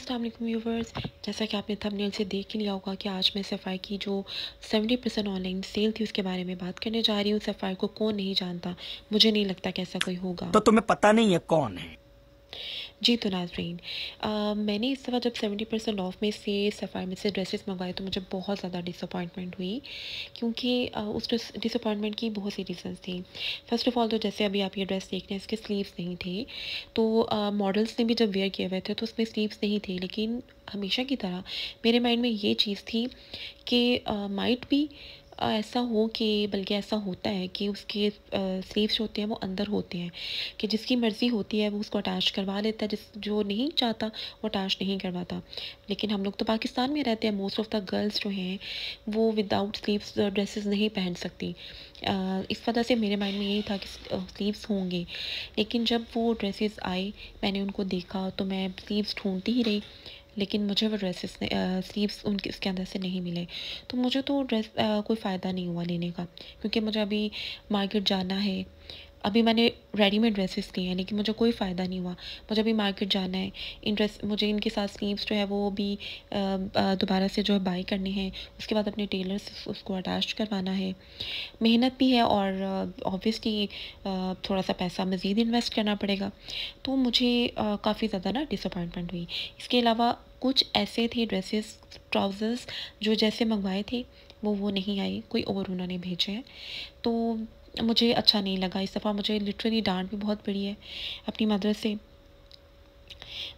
Aslam viewers जैसा कि आपने थंबनेल से देख ही लिया होगा कि आज मैं सफ़ाई की जो 70 परसेंट ऑनलाइन सेल थी उसके बारे में बात करने जा रही हूँ सफ़ाई को कौन नहीं जानता मुझे नहीं लगता कि ऐसा कोई होगा तो तुम्हें पता नहीं है कौन है जी तो नाजरीन मैंने इस दफ़ा जब सेवेंटी परसेंट ऑफ में से सफ़ाई में से ड्रेसेस मंगवाए तो मुझे बहुत ज़्यादा डिसअपॉइंटमेंट हुई क्योंकि उस डिसअपॉइंटमेंट की बहुत सी रीजंस थी फर्स्ट ऑफ़ ऑल तो जैसे अभी आप ये ड्रेस देख रहे हैं इसके स्लीव्स नहीं थे तो मॉडल्स ने भी जब वेयर किए हुए थे तो उसमें स्लीव्स नहीं थे लेकिन हमेशा की तरह मेरे माइंड में ये चीज़ थी कि माइट भी ऐसा हो कि बल्कि ऐसा होता है कि उसके स्लीव्स होते हैं वो अंदर होते हैं कि जिसकी मर्ज़ी होती है वो उसको अटैच करवा लेता है जिस जो नहीं चाहता वो अटैच नहीं करवाता लेकिन हम लोग तो पाकिस्तान में रहते हैं मोस्ट ऑफ़ द गर्ल्स जो हैं वो विदाउट स्लीव्स ड्रेसेस नहीं पहन सकती इस वजह से मेरे माइंड में यही था कि स्लीव्स होंगे लेकिन जब वो ड्रेसेस आए मैंने उनको देखा तो मैं स्लीव्स ढूंढती ही रही लेकिन मुझे वो ड्रेसेस स्लीव्स उनके उसके अंदर से नहीं मिले तो मुझे तो ड्रेस कोई फ़ायदा नहीं हुआ लेने का क्योंकि मुझे अभी मार्केट जाना है अभी मैंने रेडीमेड ड्रेसेस लिए हैं लेकिन मुझे कोई फ़ायदा नहीं हुआ मुझे अभी मार्केट जाना है इन ड्रेस मुझे इनके साथ स्लीव्स जो है वो भी दोबारा से जो है बाई करने हैं उसके बाद अपने टेलर से उसको अटैच करवाना है मेहनत भी है और ऑब्वियसली थोड़ा सा पैसा मज़ीद इन्वेस्ट करना पड़ेगा तो मुझे काफ़ी ज़्यादा ना डिसअपॉइंटमेंट हुई इसके अलावा कुछ ऐसे थे ड्रेसेस ट्राउज़र्स जो जैसे मंगवाए थे वो वो नहीं आए कोई और उन्होंने भेजे हैं तो मुझे अच्छा नहीं लगा इस दफ़ा मुझे लिटरली डांट भी बहुत पड़ी है अपनी मदर से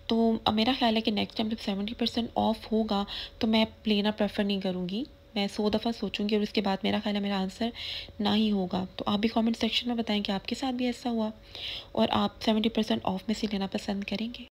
तो मेरा ख्याल है कि नेक्स्ट टाइम जब सेवेंटी परसेंट ऑफ होगा तो मैं लेना प्रेफर नहीं करूँगी मैं सौ दफ़ा सोचूंगी और उसके बाद मेरा ख्याल है मेरा आंसर ना ही होगा तो आप भी कमेंट सेक्शन में बताएं कि आपके साथ भी ऐसा हुआ और आप सेवेंटी परसेंट ऑफ में से लेना पसंद करेंगे